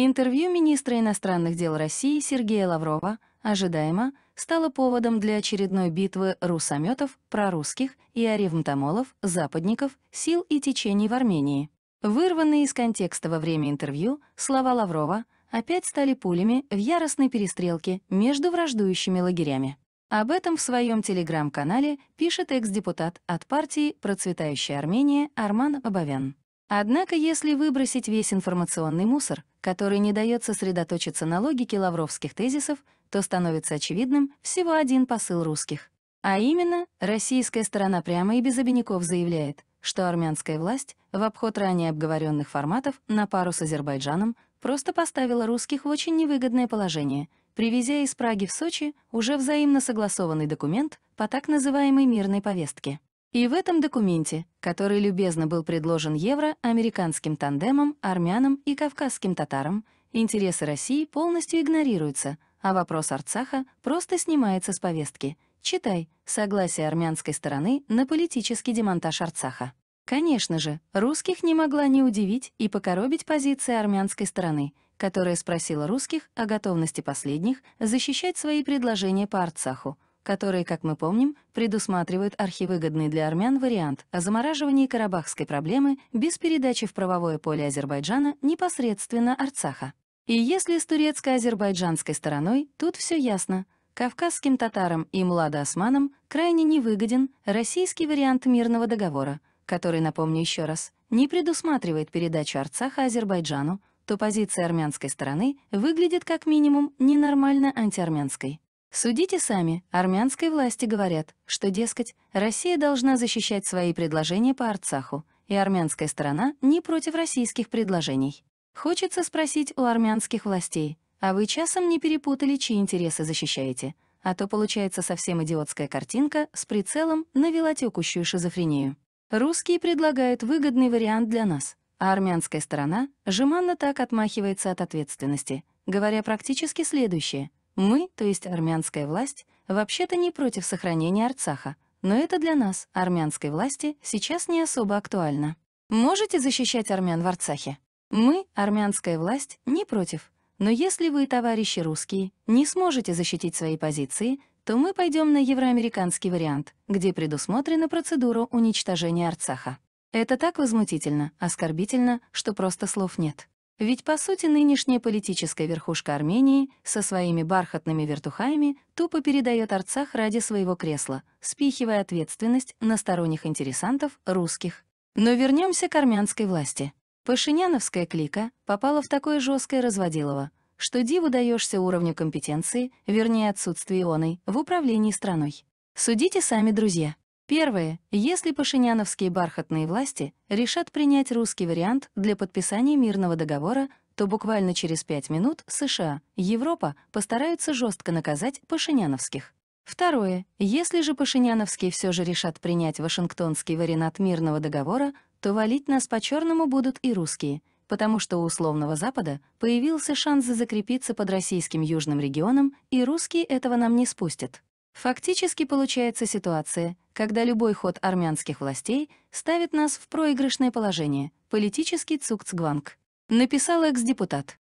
Интервью министра иностранных дел России Сергея Лаврова, ожидаемо, стало поводом для очередной битвы русометов, прорусских и оревмтомолов, западников, сил и течений в Армении. Вырванные из контекста во время интервью слова Лаврова опять стали пулями в яростной перестрелке между враждующими лагерями. Об этом в своем телеграм-канале пишет экс-депутат от партии «Процветающая Армения» Арман Бабавян. Однако, если выбросить весь информационный мусор, который не дает сосредоточиться на логике лавровских тезисов, то становится очевидным всего один посыл русских. А именно, российская сторона прямо и без обиняков заявляет, что армянская власть в обход ранее обговоренных форматов на пару с Азербайджаном просто поставила русских в очень невыгодное положение, привезя из Праги в Сочи уже взаимно согласованный документ по так называемой мирной повестке. И в этом документе, который любезно был предложен евроамериканским тандемом, армянам и кавказским татарам, интересы России полностью игнорируются, а вопрос Арцаха просто снимается с повестки. Читай «Согласие армянской стороны на политический демонтаж Арцаха». Конечно же, русских не могла не удивить и покоробить позиция армянской стороны, которая спросила русских о готовности последних защищать свои предложения по Арцаху — которые, как мы помним, предусматривают архивыгодный для армян вариант о замораживании карабахской проблемы без передачи в правовое поле Азербайджана непосредственно Арцаха. И если с турецко-азербайджанской стороной, тут все ясно. Кавказским татарам и младоосманам крайне невыгоден российский вариант мирного договора, который, напомню еще раз, не предусматривает передачу Арцаха Азербайджану, то позиция армянской стороны выглядит как минимум ненормально антиармянской. Судите сами, армянской власти говорят, что, дескать, Россия должна защищать свои предложения по Арцаху, и армянская сторона не против российских предложений. Хочется спросить у армянских властей, а вы часом не перепутали, чьи интересы защищаете? А то получается совсем идиотская картинка с прицелом на велотекущую шизофрению. Русские предлагают выгодный вариант для нас, а армянская сторона жеманно так отмахивается от ответственности, говоря практически следующее — мы, то есть армянская власть, вообще-то не против сохранения Арцаха, но это для нас, армянской власти, сейчас не особо актуально. Можете защищать армян в Арцахе? Мы, армянская власть, не против. Но если вы, товарищи русские, не сможете защитить свои позиции, то мы пойдем на евроамериканский вариант, где предусмотрена процедура уничтожения Арцаха. Это так возмутительно, оскорбительно, что просто слов нет. Ведь, по сути, нынешняя политическая верхушка Армении со своими бархатными вертухаями тупо передает Арцах ради своего кресла, спихивая ответственность на сторонних интересантов русских. Но вернемся к армянской власти. Пашиняновская клика попала в такое жесткое разводилово, что диву даешься уровню компетенции, вернее отсутствию оной в управлении страной. Судите сами, друзья. Первое, если пашиняновские бархатные власти решат принять русский вариант для подписания мирного договора, то буквально через пять минут США, Европа постараются жестко наказать пашиняновских. Второе, если же пашиняновские все же решат принять вашингтонский вариант мирного договора, то валить нас по-черному будут и русские, потому что у условного Запада появился шанс закрепиться под российским южным регионом, и русские этого нам не спустят. Фактически получается ситуация, когда любой ход армянских властей ставит нас в проигрышное положение, политический цукцгванг. Написал экс-депутат.